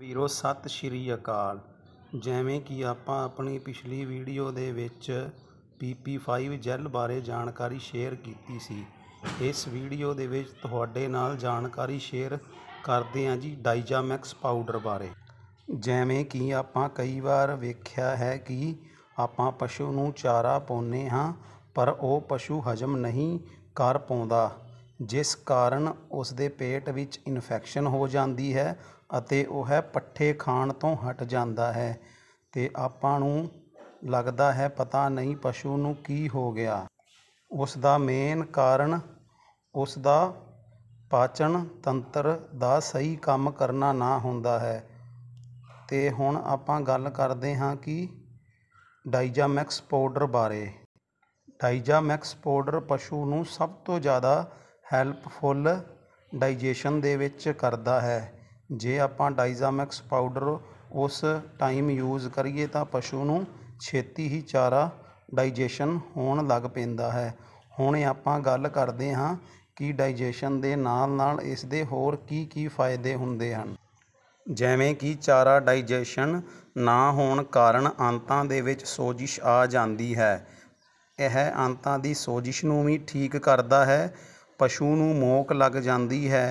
ਵੀਰੋ ਸਤਿ ਸ਼੍ਰੀ ਅਕਾਲ ਜਿਵੇਂ ਕਿ ਆਪਾਂ ਆਪਣੀ ਪਿਛਲੀ ਵੀਡੀਓ ਦੇ ਵਿੱਚ PP5 ਜੈਲ ਬਾਰੇ ਜਾਣਕਾਰੀ ਸ਼ੇਅਰ ਕੀਤੀ ਸੀ ਇਸ ਵੀਡੀਓ ਦੇ ਵਿੱਚ ਤੁਹਾਡੇ ਨਾਲ ਜਾਣਕਾਰੀ ਸ਼ੇਅਰ ਕਰਦੇ ਹਾਂ ਜੀ ਡਾਈਜਾਮੈਕਸ ਪਾਊਡਰ ਬਾਰੇ ਜਿਵੇਂ ਕਿ ਆਪਾਂ ਕਈ ਵਾਰ ਵੇਖਿਆ ਹੈ ਕਿ ਆਪਾਂ ਪਸ਼ੂ ਨੂੰ ਚਾਰਾ ਪਾਉਨੇ ਹਾਂ ਪਰ ਉਹ ਪਸ਼ੂ ਹਜਮ ਨਹੀਂ ਕਰ ਪਾਉਂਦਾ ਜਿਸ ਕਾਰਨ ਉਸ ਦੇ ਪੇਟ ਵਿੱਚ ਇਨਫੈਕਸ਼ਨ ਹੋ ਜਾਂਦੀ ਹੈ ਅਤੇ ਉਹ ਹੈ ਪੱਠੇ ਖਾਣ ਤੋਂ ਹਟ ਜਾਂਦਾ ਹੈ ਤੇ ਆਪਾਂ ਨੂੰ ਲੱਗਦਾ ਹੈ ਪਤਾ ਨਹੀਂ ਪਸ਼ੂ ਨੂੰ ਕੀ ਹੋ ਗਿਆ ਉਸ ਦਾ ਮੇਨ ਕਾਰਨ ਉਸ ਦਾ ਪਾਚਨ ਤੰਤਰ ਦਾ ਸਹੀ ਕੰਮ ਕਰਨਾ ਨਾ ਹੁੰਦਾ ਹੈ ਤੇ ਹੁਣ ਆਪਾਂ ਗੱਲ ਕਰਦੇ ਹਾਂ ਕਿ ਡਾਈਜਾਮੈਕਸ ਪਾਊਡਰ ਬਾਰੇ ਡਾਈਜਾਮੈਕਸ ਪਾਊਡਰ ਪਸ਼ੂ ਨੂੰ ਸਭ ਤੋਂ ਜ਼ਿਆਦਾ ਹੈਲਪਫੁਲ ਡਾਈਜੇਸ਼ਨ ਦੇ ਵਿੱਚ ਕਰਦਾ ਹੈ ਜੇ ਆਪਾਂ ਡਾਈਜ਼ਾਮੈਕਸ ਪਾਊਡਰ ਉਸ ਟਾਈਮ ਯੂਜ਼ ਕਰੀਏ ਤਾਂ ਪਸ਼ੂ ਨੂੰ ਛੇਤੀ ਹੀ ਚਾਰਾ ਡਾਈਜੇਸ਼ਨ ਹੋਣ ਲੱਗ ਪੈਂਦਾ ਹੈ ਹੁਣ ਆਪਾਂ ਗੱਲ ਕਰਦੇ ਹਾਂ ਕਿ ਡਾਈਜੇਸ਼ਨ ਦੇ ਨਾਲ ਨਾਲ ਇਸ ਦੇ ਹੋਰ ਕੀ ਕੀ ਫਾਇਦੇ ਹੁੰਦੇ ਹਨ ਜਿਵੇਂ ਕਿ ਚਾਰਾ ਡਾਈਜੇਸ਼ਨ ਨਾ ਹੋਣ ਕਾਰਨ ਅੰਤਾਂ ਦੇ ਵਿੱਚ ਸੋਜਿਸ਼ ਆ ਜਾਂਦੀ ਹੈ ਇਹ ਅੰਤਾਂ ਦੀ ਸੋਜਿਸ਼ ਨੂੰ ਵੀ ਠੀਕ ਕਰਦਾ ਹੈ ਪਸ਼ੂ ਨੂੰ ਮੋਕ ਲੱਗ ਜਾਂਦੀ ਹੈ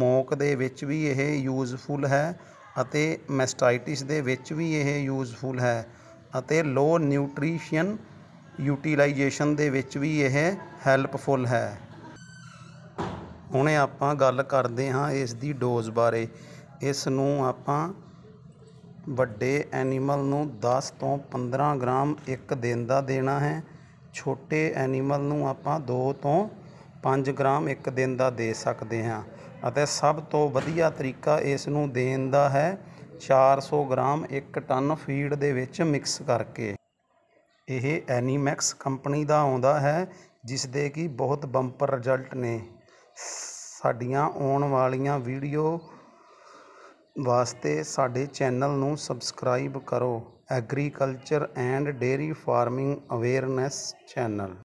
ਮੋਕ ਦੇ ਵਿੱਚ ਵੀ ਇਹ ਯੂਜ਼ਫੁਲ ਹੈ ਅਤੇ ਮੈਸਟਾਈਟਿਸ ਦੇ ਵਿੱਚ ਵੀ ਇਹ ਯੂਜ਼ਫੁਲ ਹੈ ਅਤੇ ਲੋ ਨਿਊਟ੍ਰੀਸ਼ਨ ਯੂਟਿਲਾਈਜੇਸ਼ਨ ਦੇ ਵਿੱਚ ਵੀ ਇਹ ਹੈਲਪਫੁਲ ਹੈ ਹੁਣੇ ਆਪਾਂ ਗੱਲ ਕਰਦੇ ਹਾਂ ਇਸ ਦੀ ਡੋਜ਼ ਬਾਰੇ ਇਸ ਨੂੰ ਆਪਾਂ ਵੱਡੇ ਐਨੀਮਲ ਨੂੰ 10 ਤੋਂ 15 ਗ੍ਰਾਮ ਇੱਕ ਦਿਨ ਦਾ ਦੇਣਾ ਹੈ ਛੋਟੇ ਐਨੀਮਲ ਨੂੰ ਆਪਾਂ 2 ਤੋਂ 5 ਗ੍ਰਾਮ ਇੱਕ ਦਿਨ ਦਾ ਦੇ ਸਕਦੇ ਹਾਂ ਅਤੇ ਸਭ ਤੋਂ ਵਧੀਆ ਤਰੀਕਾ ਇਸ ਨੂੰ ਦੇਣ ਦਾ ਹੈ 400 ਗ੍ਰਾਮ 1 ਟਨ ਫੀਡ ਦੇ ਵਿੱਚ ਮਿਕਸ ਕਰਕੇ ਇਹ ਐਨੀਮੈਕਸ ਕੰਪਨੀ ਦਾ ਆਉਂਦਾ ਹੈ ਜਿਸ ਦੇ ਕੀ ਬਹੁਤ ਬੰਪਰ ਰਿਜ਼ਲਟ ਨੇ ਸਾਡੀਆਂ ਆਉਣ ਵਾਲੀਆਂ ਵੀਡੀਓ ਵਾਸਤੇ ਸਾਡੇ ਚੈਨਲ ਨੂੰ ਸਬਸਕ੍ਰਾਈਬ ਕਰੋ agriculture and dairy farming awareness channel